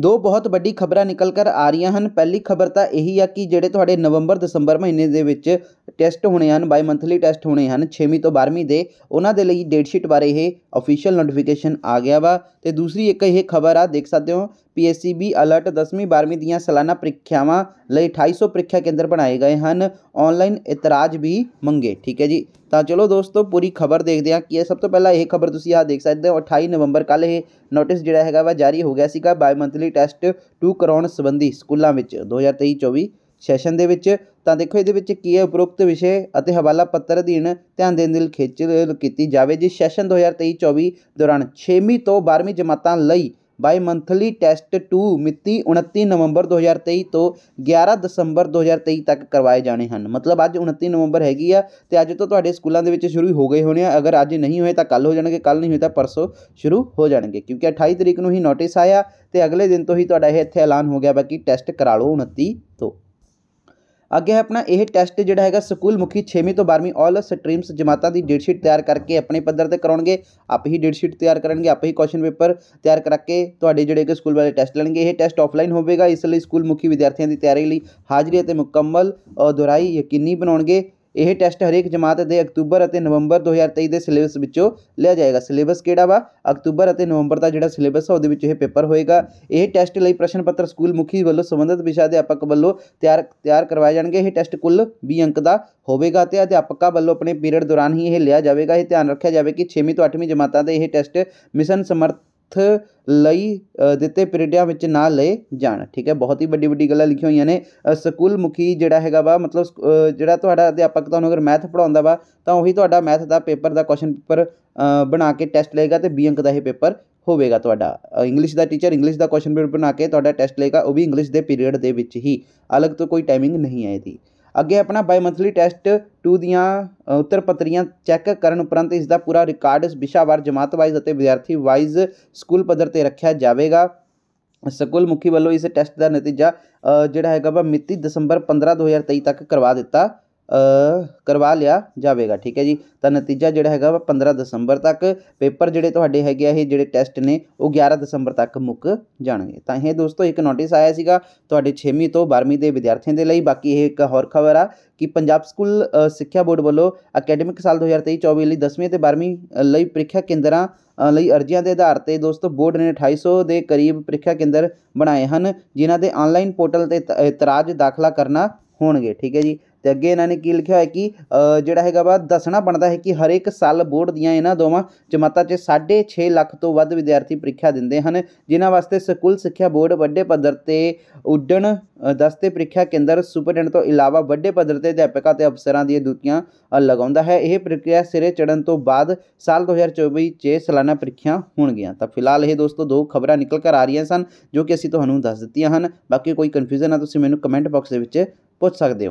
ਦੋ ਬਹੁਤ ਵੱਡੀ ਖਬਰਾਂ ਨਿਕਲ ਕਰ ਆ ਰਹੀਆਂ ਹਨ ਪਹਿਲੀ ਖਬਰ ਤਾਂ ਇਹੀ ਆ ਕਿ ਜਿਹੜੇ ਤੁਹਾਡੇ ਨਵੰਬਰ ਦਸੰਬਰ ਮਹੀਨੇ ਦੇ ਵਿੱਚ ਟੈਸਟ ਹੋਣੇ ਹਨ ਬਾਈ ਮੰਥਲੀ ਟੈਸਟ ਹੋਣੇ ਹਨ 6ਵੀਂ ਤੋਂ 12ਵੀਂ ਦੇ ਉਹਨਾਂ ਦੇ ਲਈ ਡੇਟ ਸ਼ੀਟ ਬਾਰੇ ਇਹ ਅਫੀਸ਼ੀਅਲ ਨੋਟੀਫਿਕੇਸ਼ਨ ਆ ਗਿਆ ਵਾ ਤੇ ਦੂਸਰੀ ਇੱਕ ਇਹ ਖਬਰ ਆ ਦੇਖ ਸਕਦੇ ਹੋ ਪੀਐਸਸੀਬੀ ਅਲਰਟ 10ਵੀਂ 12ਵੀਂ ਦੀਆਂ ਸਾਲਾਨਾ ਪ੍ਰੀਖਿਆਵਾਂ ਲਈ 2800 ਪ੍ਰੀਖਿਆ ਕੇਂਦਰ ਬਣਾਏ ਗਏ ਹਨ ਆਨਲਾਈਨ ਇਤਰਾਜ਼ ਵੀ ਮੰਗੇ ਠੀਕ ਹੈ ਜੀ ਤਾਂ ਚਲੋ ਦੋਸਤੋ ਪੂਰੀ ਖਬਰ ਦੇਖਦੇ ਹਾਂ ਕਿ ਇਹ ਸਭ ਤੋਂ ਪਹਿਲਾਂ ਇਹ ਖਬਰ ਤੁਸੀਂ ਆ ਦੇਖ ਸਕਦੇ ਹੋ 28 ਨਵੰਬਰ ਕੱਲ ਇਹ ਨੋਟਿਸ ਜਿਹੜਾ ਹੈਗਾ ਵਾ ਜਾਰੀ ਹੋ ਗਿਆ ਸੀਗਾ ਬਾਈ ਮੰਥਲੀ ਟੈਸਟ 2 ਕਰਾਉਣ ਸੰਬੰਧੀ ਸਕੂਲਾਂ ਵਿੱਚ 2023-24 ਸੈਸ਼ਨ ਦੇ ਵਿੱਚ ਤਾਂ ਦੇਖੋ ਇਹਦੇ ਵਿੱਚ ਕੀ ਹੈ ਉਪਰੋਕਤ ਵਿਸ਼ੇ ਅਤੇ ਹਵਾਲਾ ਪੱਤਰ ਅਧੀਨ ਧਿਆਨ ਦੇਣ ਦੀ ਖੇਚਲ ਕੀਤੀ ਜਾਵੇ ਜੀ ਸੈਸ਼ਨ 2023-24 ਦੌਰਾਨ 6ਵੀਂ ਤੋਂ 12ਵੀਂ ਜਮਾਤਾਂ ਲਈ ਬਾਈ ਮੰਥਲੀ ਟੈਸਟ 2 ਮਿਤੀ 29 ਨਵੰਬਰ 2023 ਤੋਂ 11 ਦਸੰਬਰ 2023 ਤੱਕ ਕਰਵਾਏ ਜਾਣੇ ਹਨ ਮਤਲਬ ਅੱਜ 29 ਨਵੰਬਰ ਹੈਗੀ ਆ ਤੇ ਅੱਜ ਤੋਂ ਤੁਹਾਡੇ ਸਕੂਲਾਂ ਦੇ ਵਿੱਚ ਸ਼ੁਰੂ ਹੋ ਗਏ ਹੋਣੇ ਆ ਅਗਰ ਅੱਜ ਨਹੀਂ ਹੋਏ ਤਾਂ ਕੱਲ ਹੋ ਜਾਣਗੇ ਕੱਲ ਨਹੀਂ ਹੋਏ ਤਾਂ ਪਰਸੋਂ ਸ਼ੁਰੂ ਹੋ ਜਾਣਗੇ ਕਿਉਂਕਿ 28 ਤਰੀਕ ਨੂੰ ਹੀ ਨੋਟਿਸ ਆਇਆ ਤੇ ਅਗਲੇ ਦਿਨ ਤੋਂ ਹੀ ਤੁਹਾਡਾ ਇਹ ਇੱਥੇ ਐਲਾਨ ਹੋ ਗਿਆ ਬਾਕੀ ਟੈਸਟ ਕਰਾ ਲਓ 29 ਤੋਂ ਅੱਗੇ ਹੈ ਆਪਣਾ ਇਹ ਟੈਸਟ ਜਿਹੜਾ ਹੈਗਾ ਸਕੂਲ ਮੁਖੀ 6ਵੀਂ ਤੋਂ 12ਵੀਂ ਆਲ ਸਟ੍ਰੀਮਸ ਜਮਾਤਾਂ ਦੀ ਡੇਟ ਸ਼ੀਟ ਤਿਆਰ ਕਰਕੇ ਆਪਣੇ ਪੱਧਰ ਤੇ ਕਰਾਉਣਗੇ ਆਪ ਹੀ ਡੇਟ ਸ਼ੀਟ ਤਿਆਰ ਕਰਨਗੇ ਆਪ ਹੀ ਕੁਐਸਚਨ ਪੇਪਰ ਤਿਆਰ ਕਰਕੇ ਤੁਹਾਡੇ ਜਿਹੜੇ ਕਿ ਸਕੂਲ ਵਾਲੇ ਟੈਸਟ ਲੈਣਗੇ ਇਹ ਟੈਸਟ ਆਫਲਾਈਨ ਹੋਵੇਗਾ ਇਸ ਲਈ ਸਕੂਲ ਮੁਖੀ ਵਿਦਿਆਰਥੀਆਂ ਦੀ ਤਿਆਰੀ ਲਈ ਹਾਜ਼ਰੀ ਅਤੇ ਮੁਕੰਮਲ ਦੁਹਰਾਈ ਯਕੀਨੀ ਬਣਾਉਣਗੇ ਇਹ ਟੈਸਟ ਹਰੇਕ ਜਮਾਤ ਦੇ ਅਕਤੂਬਰ ਅਤੇ ਨਵੰਬਰ 2023 ਦੇ ਸਿਲੇਬਸ ਵਿੱਚੋਂ ਲਿਆ ਜਾਏਗਾ ਸਿਲੇਬਸ ਕਿਹੜਾ ਵਾ ਅਕਤੂਬਰ ਅਤੇ ਨਵੰਬਰ ਦਾ ਜਿਹੜਾ ਸਿਲੇਬਸ ਆ ਉਹਦੇ ਵਿੱਚ ਇਹ ਪੇਪਰ ਹੋਏਗਾ ਇਹ ਟੈਸਟ ਲਈ ਪ੍ਰਸ਼ਨ ਪੱਤਰ ਸਕੂਲ ਮੁਖੀ ਵੱਲੋਂ ਸੰਬੰਧਿਤ ਵਿਸ਼ਾ ਦੇ ਅਧਿਆਪਕ ਵੱਲੋਂ ਤਿਆਰ ਤਿਆਰ ਕਰਵਾਏ ਜਾਣਗੇ ਇਹ ਟੈਸਟ ਕੁੱਲ 20 ਅੰਕ ਦਾ ਹੋਵੇਗਾ ਤੇ ਅਧਿਆਪਕਾਂ ਵੱਲੋਂ ਆਪਣੇ ਪੀਰੀਅਡ ਦੌਰਾਨ ਹੀ ਇਹ ਲਿਆ ਜਾਵੇਗਾ ਇਹ ਧਿਆਨ ਰੱਖਿਆ ਜਾਵੇ ਕਿ 6ਵੀਂ ਤੋਂ 8ਵੀਂ ਜਮਾਤਾਂ ਦੇ ਇਹ ਟੈਸਟ ਮਿਸ਼ਨ ਸਮਰਥ ਹੱਥ ਲਈ ਦਿੱਤੇ ਪੀਰੀਅਡਾਂ ਵਿੱਚ ਨਾ ਲਏ ਜਾਣ ਠੀਕ ਹੈ ਬਹੁਤ ਹੀ ਵੱਡੀ ਵੱਡੀ ਗੱਲਾਂ ਲਿਖੀਆਂ ਹੋਈਆਂ ਨੇ ਸਕੂਲ ਮੁਖੀ ਜਿਹੜਾ ਹੈਗਾ ਵਾ ਮਤਲਬ ਜਿਹੜਾ ਤੁਹਾਡਾ ਅਧਿਆਪਕ ਤੁਹਾਨੂੰ ਅਗਰ ਮੈਥ ਪੜਾਉਂਦਾ ਵਾ ਤਾਂ ਉਹੀ ਤੁਹਾਡਾ ਮੈਥ ਦਾ ਪੇਪਰ ਦਾ ਕੁਐਸਚਨ ਪੇਪਰ ਬਣਾ ਕੇ ਟੈਸਟ ਲਏਗਾ ਤੇ ਬੀ ਅੰਕ ਦਾ ਇਹ ਪੇਪਰ ਹੋਵੇਗਾ ਤੁਹਾਡਾ ਇੰਗਲਿਸ਼ ਦਾ ਟੀਚਰ ਇੰਗਲਿਸ਼ ਦਾ ਕੁਐਸਚਨ ਪੇਪਰ ਬਣਾ ਕੇ ਤੁਹਾਡਾ ਟੈਸਟ ਲਏਗਾ ਉਹ ਵੀ ਇੰਗਲਿਸ਼ ਦੇ ਪੀਰੀਅਡ ਦੇ ਵਿੱਚ ਹੀ ਅਲੱਗ ਤੋਂ ਕੋਈ ਟਾਈਮਿੰਗ ਨਹੀਂ ਆਏਗੀ ਅੱਗੇ ਆਪਣਾ ਬਾਈ ਮੰਥਲੀ ਟੈਸਟ 2 ਦੀਆਂ ਉੱਤਰ ਪੱਤਰੀਆਂ ਚੈੱਕ ਕਰਨ ਉਪਰੰਤ ਇਸ ਦਾ ਪੂਰਾ ਰਿਕਾਰਡ ਵਿਸ਼ਾਵਾਰ ਜਮਾਤ ਵਾਈਜ਼ ਅਤੇ ਵਿਦਿਆਰਥੀ ਵਾਈਜ਼ ਸਕੂਲ ਪੱਧਰ ਤੇ ਰੱਖਿਆ ਜਾਵੇਗਾ ਸਕੂਲ ਮੁਖੀ ਵੱਲੋਂ ਇਸ ਟੈਸਟ ਦਾ ਨਤੀਜਾ ਜਿਹੜਾ ਹੈਗਾ ਵਾ ਮਿਤੀ ਦਸੰਬਰ 15 2023 ਤੱਕ ਕਰਵਾ ਦਿੱਤਾ ਕਰਵਾ ਲਿਆ ਜਾਵੇਗਾ ਠੀਕ ਹੈ ਜੀ ਤਾਂ ਨਤੀਜਾ ਜਿਹੜਾ ਹੈਗਾ ਵਾ 15 ਦਸੰਬਰ ਤੱਕ ਪੇਪਰ ਜਿਹੜੇ ਤੁਹਾਡੇ ਹੈਗੇ ਆ ਇਹ ਜਿਹੜੇ ਟੈਸਟ ਨੇ ਉਹ 11 ਦਸੰਬਰ ਤੱਕ ਮੁੱਕ ਜਾਣਗੇ ਤਾਂ ਇਹ ਦੋਸਤੋ ਇੱਕ ਨੋਟਿਸ ਆਇਆ ਸੀਗਾ ਤੁਹਾਡੇ 6ਵੀਂ ਤੋਂ 12ਵੀਂ ਦੇ ਵਿਦਿਆਰਥੀਆਂ ਦੇ ਲਈ ਬਾਕੀ ਇਹ ਇੱਕ ਹੋਰ ਖਬਰ ਆ ਕਿ ਪੰਜਾਬ ਸਕੂਲ ਸਿੱਖਿਆ ਬੋਰਡ ਵੱਲੋਂ ਅਕੈਡਮਿਕ ਸਾਲ 2023-24 ਲਈ 10ਵੀਂ ਤੇ 12ਵੀਂ ਲਈ ਪ੍ਰੀਖਿਆ ਕੇਂਦਰਾਂ ਲਈ ਅਰਜ਼ੀਆਂ ਦੇ ਆਧਾਰ ਤੇ ਦੋਸਤੋ ਬੋਰਡ ਨੇ 2800 ਦੇ ਕਰੀਬ ਪ੍ਰੀਖਿਆ ਕੇਂਦਰ ਬਣਾਏ ਹਨ ਜਿਨ੍ਹਾਂ ਦੇ ਆਨਲਾਈਨ ਪੋਰਟਲ ਤੇ ਇਤਰਾਜ਼ ਦਾਖਲਾ ਕਰਨਾ ਹੋਣਗੇ ਠੀਕ ਹੈ ਜੀ ਤੇ ਅੱਗੇ ਇਹਨਾਂ ਨੇ ਕੀ ਲਿਖਿਆ ਹੋਇਆ ਕਿ ਜਿਹੜਾ ਹੈਗਾ ਵਾ ਦੱਸਣਾ ਬਣਦਾ ਹੈ ਕਿ ਹਰੇਕ ਸਾਲ ਬੋਰਡ ਦੀਆਂ ਇਹਨਾਂ ਦੋਵਾਂ ਜਮਾਤਾਂ 'ਚ 6.5 ਲੱਖ ਤੋਂ ਵੱਧ ਵਿਦਿਆਰਥੀ ਪ੍ਰੀਖਿਆ ਦਿੰਦੇ ਹਨ ਜਿਨ੍ਹਾਂ ਵਾਸਤੇ ਸਕੂਲ ਸਿੱਖਿਆ ਬੋਰਡ ਵੱਡੇ ਪੱਧਰ ਤੇ ਉੱਡਣ ਦਸਤੇ ਪ੍ਰੀਖਿਆ ਕੇਂਦਰ ਸੁਪਰਡੈਂਟ ਤੋਂ ਇਲਾਵਾ ਵੱਡੇ ਪੱਧਰ ਤੇ ਅਧਿਆਪਕਾਂ ਤੇ ਅਫਸਰਾਂ ਦੀਆਂ ਡਿਊਟੀਆਂ ਲਗਾਉਂਦਾ ਹੈ ਇਹ ਪ੍ਰਕਿਰਿਆ ਸਿਰੇ ਚੜਨ ਤੋਂ ਬਾਅਦ ਸਾਲ 2024 'ਚ ਸਾਲਾਨਾ ਪ੍ਰੀਖਿਆ ਹੋਣਗੀਆਂ ਤਾਂ ਫਿਲਹਾਲ ਇਹ ਦੋਸਤੋ ਦੋ ਖਬਰਾਂ ਨਿਕਲ ਕਰ ਆ ਰਹੀਆਂ ਸਨ ਜੋ ਕਿ ਅਸੀਂ ਤੁਹਾਨੂੰ ਦੱਸ ਦਿੱਤੀਆਂ ਹਨ ਬਾਕੀ ਕੋਈ ਕਨਫਿਊਜ਼ਨ ਆ ਤੁਸੀਂ ਮੈਨੂੰ ਕਮੈਂਟ ਬਾਕਸ ਦੇ ਵਿੱਚ ਪੁੱਛ ਸਕਦੇ ਹੋ